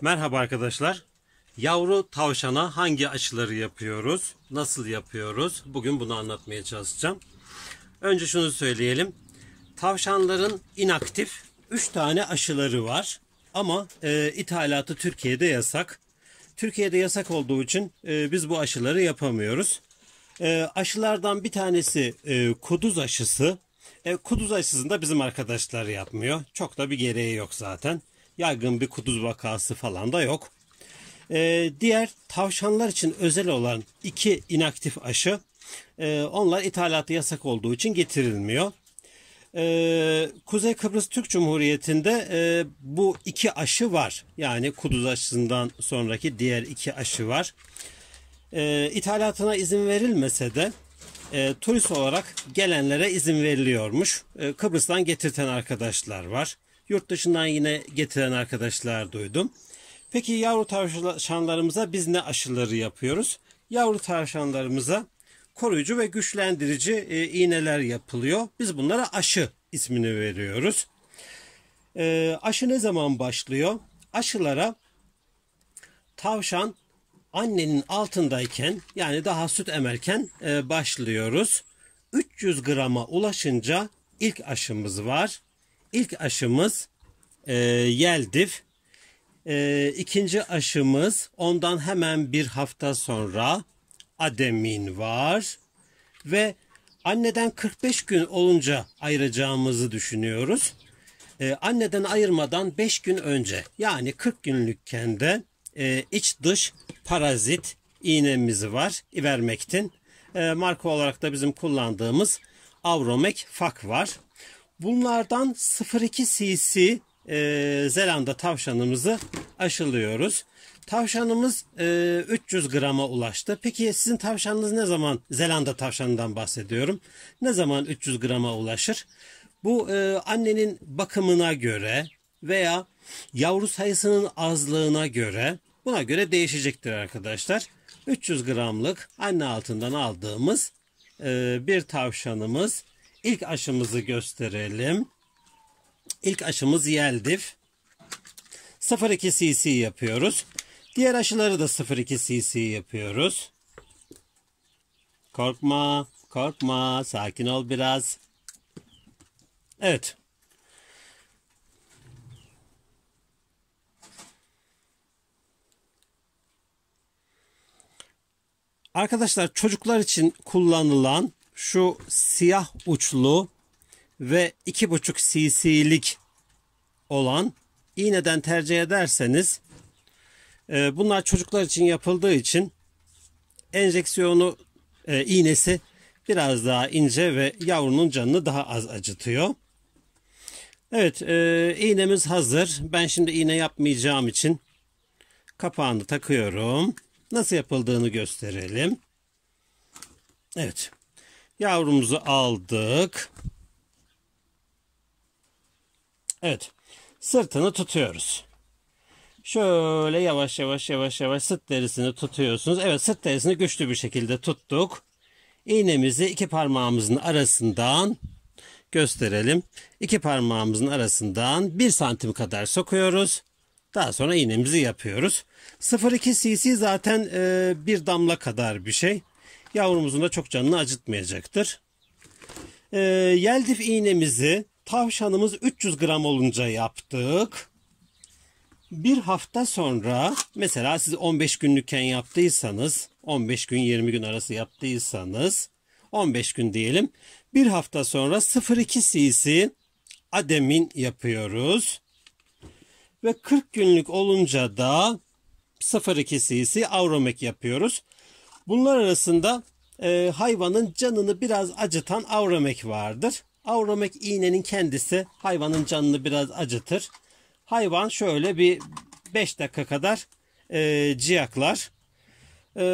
Merhaba arkadaşlar. Yavru tavşana hangi aşıları yapıyoruz? Nasıl yapıyoruz? Bugün bunu anlatmaya çalışacağım. Önce şunu söyleyelim. Tavşanların inaktif 3 tane aşıları var. Ama e, ithalatı Türkiye'de yasak. Türkiye'de yasak olduğu için e, biz bu aşıları yapamıyoruz. E, aşılardan bir tanesi e, kuduz aşısı. E, kuduz aşısını da bizim arkadaşlar yapmıyor. Çok da bir gereği yok zaten yaygın bir kuduz vakası falan da yok. E, diğer tavşanlar için özel olan iki inaktif aşı e, onlar ithalatı yasak olduğu için getirilmiyor. E, Kuzey Kıbrıs Türk Cumhuriyeti'nde e, bu iki aşı var. Yani kuduz aşısından sonraki diğer iki aşı var. E, ithalatına izin verilmese de e, turist olarak gelenlere izin veriliyormuş. E, Kıbrıs'tan getirten arkadaşlar var. Yurt dışından yine getiren arkadaşlar duydum. Peki yavru tavşanlarımıza biz ne aşıları yapıyoruz? Yavru tavşanlarımıza koruyucu ve güçlendirici e, iğneler yapılıyor. Biz bunlara aşı ismini veriyoruz. E, aşı ne zaman başlıyor? Aşılara tavşan annenin altındayken yani daha süt emerken e, başlıyoruz. 300 grama ulaşınca ilk aşımız var. İlk aşımız e, Yeldif. E, ikinci aşımız ondan hemen bir hafta sonra Ademin var. Ve anneden 45 gün olunca ayıracağımızı düşünüyoruz. E, anneden ayırmadan 5 gün önce yani 40 günlükken de e, iç dış parazit iğnemiz var. Ivermectin. E, marka olarak da bizim kullandığımız Avromek Fak var. Bunlardan 0.2 cc e, Zelanda tavşanımızı aşılıyoruz. Tavşanımız e, 300 grama ulaştı. Peki sizin tavşanınız ne zaman Zelanda tavşanından bahsediyorum. Ne zaman 300 grama ulaşır? Bu e, annenin bakımına göre veya yavru sayısının azlığına göre buna göre değişecektir arkadaşlar. 300 gramlık anne altından aldığımız e, bir tavşanımız İlk aşımızı gösterelim. İlk aşımız yeldiv. 0,2 cc yapıyoruz. Diğer aşıları da 0,2 cc yapıyoruz. Korkma, korkma, sakin ol biraz. Evet. Arkadaşlar çocuklar için kullanılan şu siyah uçlu ve 2,5 cc'lik olan iğneden tercih ederseniz e, bunlar çocuklar için yapıldığı için enjeksiyonu e, iğnesi biraz daha ince ve yavrunun canını daha az acıtıyor. Evet e, iğnemiz hazır. Ben şimdi iğne yapmayacağım için kapağını takıyorum. Nasıl yapıldığını gösterelim. Evet. Yavrumuzu aldık. Evet. Sırtını tutuyoruz. Şöyle yavaş yavaş yavaş yavaş sırt derisini tutuyorsunuz. Evet sırt derisini güçlü bir şekilde tuttuk. İğnemizi iki parmağımızın arasından gösterelim. İki parmağımızın arasından bir santim kadar sokuyoruz. Daha sonra iğnemizi yapıyoruz. 0,2 cc zaten e, bir damla kadar bir şey yavrumuzun da çok canını acıtmayacaktır. E, yeldif iğnemizi tavşanımız 300 gram olunca yaptık. Bir hafta sonra mesela siz 15 günlükken yaptıysanız 15 gün 20 gün arası yaptıysanız 15 gün diyelim. Bir hafta sonra 0,2 cc ademin yapıyoruz. Ve 40 günlük olunca da 0,2 cc avromek yapıyoruz. Bunlar arasında e, hayvanın canını biraz acıtan avramek vardır. Avramek iğnenin kendisi hayvanın canını biraz acıtır. Hayvan şöyle bir 5 dakika kadar e, ciyaklar. E,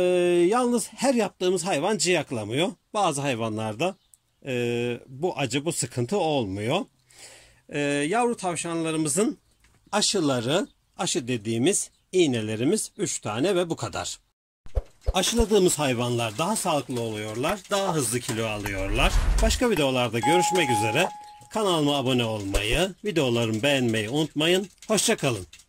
yalnız her yaptığımız hayvan ciyaklamıyor. Bazı hayvanlarda e, bu acı bu sıkıntı olmuyor. E, yavru tavşanlarımızın aşıları, aşı dediğimiz iğnelerimiz 3 tane ve bu kadar. Aşıladığımız hayvanlar daha sağlıklı oluyorlar, daha hızlı kilo alıyorlar. Başka videolarda görüşmek üzere. Kanalıma abone olmayı, videolarımı beğenmeyi unutmayın. Hoşçakalın.